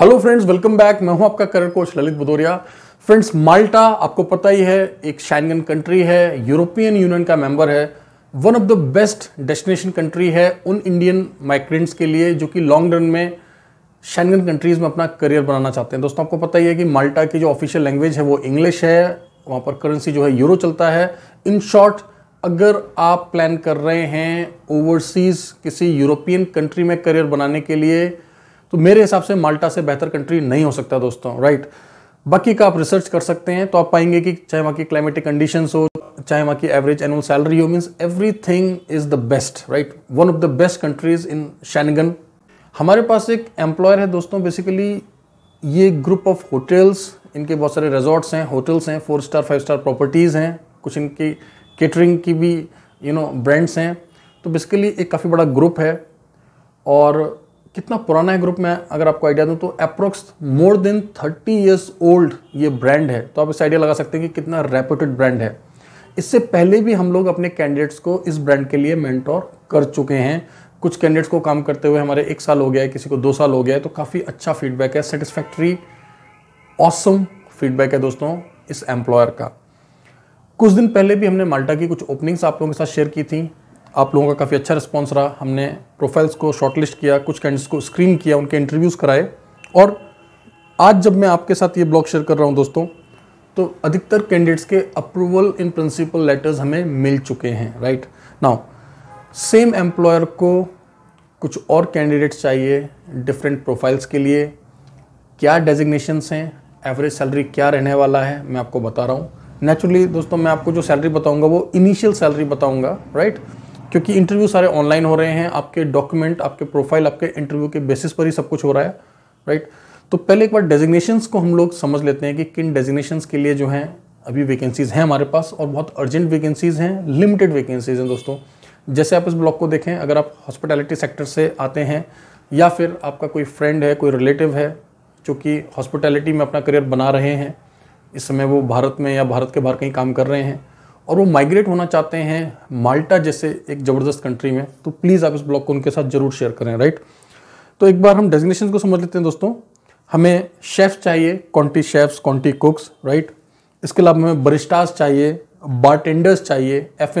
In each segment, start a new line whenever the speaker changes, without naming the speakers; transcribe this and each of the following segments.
Hello friends welcome back मैं हूं आपका career coach Lalit Bhadauria friends Malta आपको पता ही है एक शैनगन कंट्री है यूरोपियन यूनियन का मेंबर है one of the best destination country है उन इंडियन माइग्रेंट्स के लिए जो कि लॉन्ग रन में शैनगन कंट्रीज़ में अपना करियर बनाना चाहते हैं दोस्तों आपको पता ही है कि माल्टा की जो ऑफिशियल लैंग्वेज है वो इंग्लिश है वहाँ पर करेंसी जो है यूरो चलता है इन शॉर्ट अगर आप प्लान कर रहे हैं ओवरसीज़ किसी यूरोपियन कंट्री में करियर बनाने के लिए तो मेरे हिसाब से माल्टा से बेहतर कंट्री नहीं हो सकता दोस्तों राइट बाकी का आप रिसर्च कर सकते हैं तो आप पाएंगे कि चाहे वहाँ की क्लाइमेटिक कंडीशन हो चाहे वहाँ की एवरेज एनुअल सैलरी हो means everything is the best right one of the best countries in Schengen हमारे पास एक एम्प्लॉयर है दोस्तों बेसिकली ये ग्रुप ऑफ होटल्स इनके बहुत सारे रिजॉर्ट्स हैं होटल्स हैं four star five star properties हैं कुछ इनकी केटरिंग की भी यू नो ब्रांड्स हैं तो बेसिकली एक काफ़ी बड़ा ग्रुप है और कितना पुराना है ग्रुप में अगर आपको आइडिया दूं तो approx more than 30 years old ये ब्रांड है तो आप इस आइडिया लगा सकते हैं कि कितना रेप्यूटेड ब्रांड है इससे पहले भी हम लोग अपने कैंडिडेट्स को इस ब्रांड के लिए मेंटोर कर चुके हैं कुछ कैंडिडेट्स को काम करते हुए हमारे एक साल हो गया है किसी को दो साल हो गया है तो काफ़ी अच्छा फीडबैक है सेटिस्फैक्ट्री ऑसम फीडबैक है दोस्तों इस एम्प्लॉयर का कुछ दिन पहले भी हमने माल्टा की कुछ ओपनिंग्स आप लोगों के साथ शेयर की थी आप लोगों का काफ़ी अच्छा रिस्पॉन्स रहा हमने प्रोफाइल्स को शॉर्टलिस्ट किया कुछ कैंडिडेट्स को स्क्रीन किया उनके इंटरव्यूज़ कराए और आज जब मैं आपके साथ ये ब्लॉग शेयर कर रहा हूँ दोस्तों तो अधिकतर कैंडिडेट्स के अप्रूवल इन प्रिंसिपल लेटर्स हमें मिल चुके हैं राइट नाउ सेम एम्प्लॉयर को कुछ और कैंडिडेट्स चाहिए डिफरेंट प्रोफाइल्स के लिए क्या डेजिग्नेशंस हैं एवरेज सैलरी क्या रहने वाला है मैं आपको बता रहा हूँ नेचुरली दोस्तों मैं आपको जो सैलरी बताऊँगा वो इनिशियल सैलरी बताऊँगा राइट right? क्योंकि इंटरव्यू सारे ऑनलाइन हो रहे हैं आपके डॉक्यूमेंट आपके प्रोफाइल आपके इंटरव्यू के बेसिस पर ही सब कुछ हो रहा है राइट तो पहले एक बार डेजिग्नेशंस को हम लोग समझ लेते हैं कि किन डेजिग्नेशंस के लिए जो हैं अभी वैकेंसीज़ हैं हमारे पास और बहुत अर्जेंट वैकेंसीज़ हैं लिमिटेड वैकेंसीज़ हैं दोस्तों जैसे आप इस ब्लॉग को देखें अगर आप हॉस्पिटैलिटी सेक्टर से आते हैं या फिर आपका कोई फ्रेंड है कोई रिलेटिव है जो कि हॉस्पिटैलिटी में अपना करियर बना रहे हैं इस समय वो भारत में या भारत के बाहर कहीं काम कर रहे हैं और वो माइग्रेट होना चाहते हैं माल्टा जैसे एक ज़बरदस्त कंट्री में तो प्लीज़ आप इस ब्लॉग को उनके साथ ज़रूर शेयर करें राइट तो एक बार हम डेजिग्नेशन को समझ लेते हैं दोस्तों हमें शेफ़ चाहिए क्वान्टी शेफ्स क्वान्टी कुक्स राइट इसके अलावा हमें बरिस्टास चाहिए बारटेंडर्स चाहिए एफ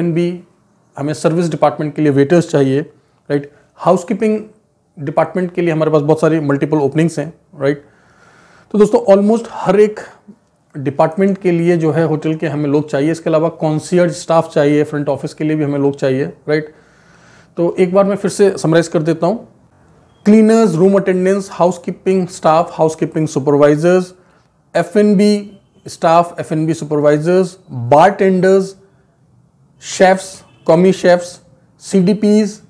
हमें सर्विस डिपार्टमेंट के लिए वेटर्स चाहिए राइट हाउसकीपिंग डिपार्टमेंट के लिए हमारे पास बहुत सारी मल्टीपल ओपनिंग्स हैं राइट तो दोस्तों ऑलमोस्ट हर एक डिपार्टमेंट के लिए जो है होटल के हमें लोग चाहिए इसके अलावा कॉन्सियर्ज स्टाफ चाहिए फ्रंट ऑफिस के लिए भी हमें लोग चाहिए राइट तो एक बार मैं फिर से समराइज़ कर देता हूँ cleaners room attendance housekeeping staff housekeeping supervisors F N B staff F N B supervisors bartenders chefs commis chefs C D Ps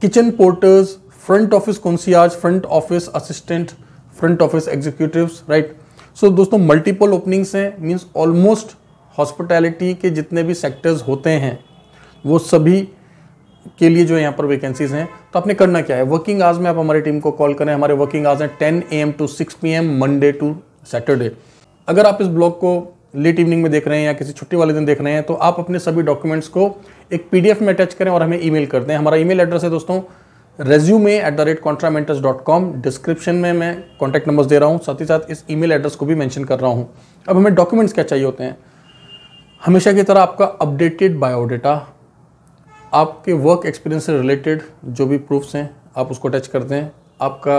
kitchen porters front office concierge front office assistant front office executive right so so, दोस्तों multiple openings हैं means almost hospitality के जितने भी sectors होते हैं वो सभी के लिए जो यहाँ पर वैकेंसीज हैं तो आपने करना क्या है वर्किंग आवर्स में आप हमारी टीम को कॉल करें हमारे वर्किंग आवर्स हैं ten A M to six P M Monday to Saturday अगर आप इस ब्लॉग को लेट इवनिंग में देख रहे हैं या किसी छुट्टी वाले दिन देख रहे हैं तो आप अपने सभी डॉक्यूमेंट्स को एक पीडीएफ में अटैच करें और हमें ईमेल कर दें हमारा ईमेल एड्रेस है दोस्तों resume at the rate contramentors dot com description में मैं कॉन्टैक्ट नंबर्स दे रहा हूँ साथ ही साथ इस ईमेल एड्रेस को भी मैंशन कर रहा हूँ अब हमें डॉक्यूमेंट्स क्या चाहिए होते हैं हमेशा की तरह आपका अपडेटेड बायोडाटा आपके वर्क एक्सपीरियंस से रिलेटेड जो भी प्रूफ्स हैं आप उसको अटैच कर दें आपका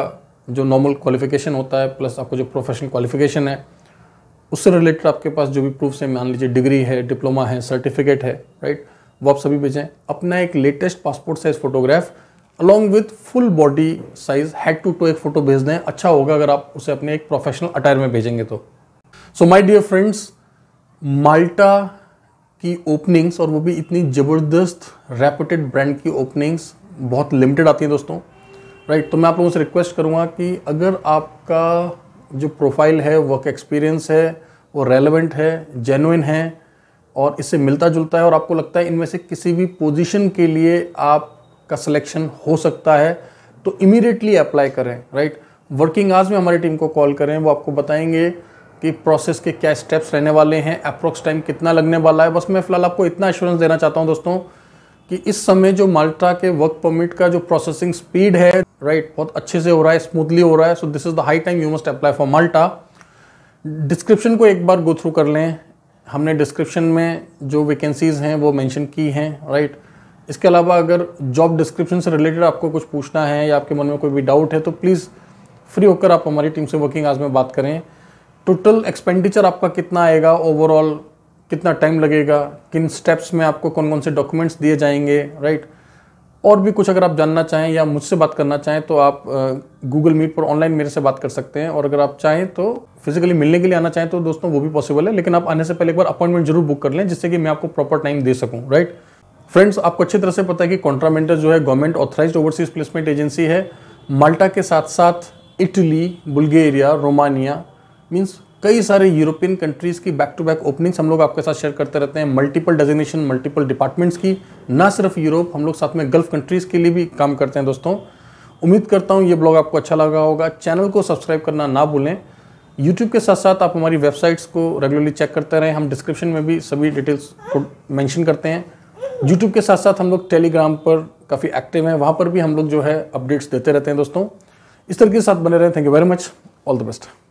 जो नॉर्मल क्वालिफिकेशन होता है प्लस आपका जो प्रोफेशनल क्वालिफिकेशन है उससे रिलेटेड आपके पास जो भी प्रूफ्स हैं मान लीजिए डिग्री है डिप्लोमा है सर्टिफिकेट है राइट वो आप सभी भेजें अपना एक latest passport size photograph along with full body size head to toe एक फोटो भेज दें अच्छा होगा अगर आप उसे अपने एक प्रोफेशनल अटायर में भेजेंगे तो सो माई डियर फ्रेंड्स माल्टा की ओपनिंग्स और वो भी इतनी ज़बरदस्त रेपुटेड ब्रांड की ओपनिंग्स बहुत लिमिटेड आती हैं दोस्तों राइट right, तो मैं आप लोगों से रिक्वेस्ट करूँगा कि अगर आपका जो प्रोफाइल है वर्क एक्सपीरियंस है वो रेलेवेंट है जेनुइन है और इससे मिलता जुलता है और आपको लगता है इनमें से किसी भी पोजीशन के लिए आप का सिलेक्शन हो सकता है तो इमीडिएटली अप्लाई करें राइट वर्किंग आवर्स में हमारी टीम को कॉल करें वो आपको बताएंगे कि प्रोसेस के क्या स्टेप्स रहने वाले हैं अप्रोक्स टाइम कितना लगने वाला है बस मैं फ़िलहाल आपको इतना एश्योरेंस देना चाहता हूँ दोस्तों कि इस समय जो माल्टा के वर्क परमिट का जो प्रोसेसिंग स्पीड है राइट बहुत अच्छे से हो रहा है स्मूथली हो रहा है so this is the high time you must apply for Malta description को एक बार गो थ्रू कर लें हमने डिस्क्रिप्शन में जो वैकेंसीज़ हैं वो मैंशन की हैं राइट right? इसके अलावा अगर जॉब डिस्क्रिप्शन से रिलेटेड आपको कुछ पूछना है या आपके मन में कोई भी डाउट है तो प्लीज़ फ्री होकर आप हमारी टीम से वर्किंग आज में बात करें टोटल एक्सपेंडिचर आपका कितना आएगा ओवरऑल कितना टाइम लगेगा किन स्टेप्स में आपको कौन कौन से डॉक्यूमेंट्स दिए जाएंगे राइट और भी कुछ अगर आप जानना चाहें या मुझसे बात करना चाहें तो आप गूगल मीट पर ऑनलाइन मेरे से बात कर सकते हैं और अगर आप चाहें तो फिजिकली मिलने के लिए आना चाहें तो दोस्तों वो भी पॉसिबल है लेकिन आप आने से पहले एक बार अपॉइंटमेंट जरूर बुक कर लें जिससे कि मैं आपको प्रॉपर टाइम दे सकूँ राइट फ्रेंड्स आपको अच्छी तरह से पता है कि कॉन्ट्रामेंटर जो है government authorised overseas placement agency है माल्टा के साथ साथ इटली बुल्गेरिया रोमानिया मीन्स कई सारे यूरोपियन कंट्रीज़ की बैक टू बैक ओपनिंग्स हम लोग आपके साथ शेयर करते रहते हैं मल्टीपल डेजिग्नेशन मल्टीपल डिपार्टमेंट्स की ना सिर्फ यूरोप हम लोग साथ में गल्फ कंट्रीज़ के लिए भी काम करते हैं दोस्तों उम्मीद करता हूँ ये ब्लॉग आपको अच्छा लगा होगा चैनल को सब्सक्राइब करना ना भूलें यूट्यूब के साथ साथ आप हमारी वेबसाइट्स को रेगुलरली चेक करते रहें हम डिस्क्रिप्शन में भी सभी डिटेल्स को मैंशन करते हैं यूट्यूब के साथ साथ हम लोग टेलीग्राम पर काफ़ी एक्टिव हैं वहाँ पर भी हम लोग जो है अपडेट्स देते रहते हैं दोस्तों इस तरीके के साथ बने रहे thank you very much all the best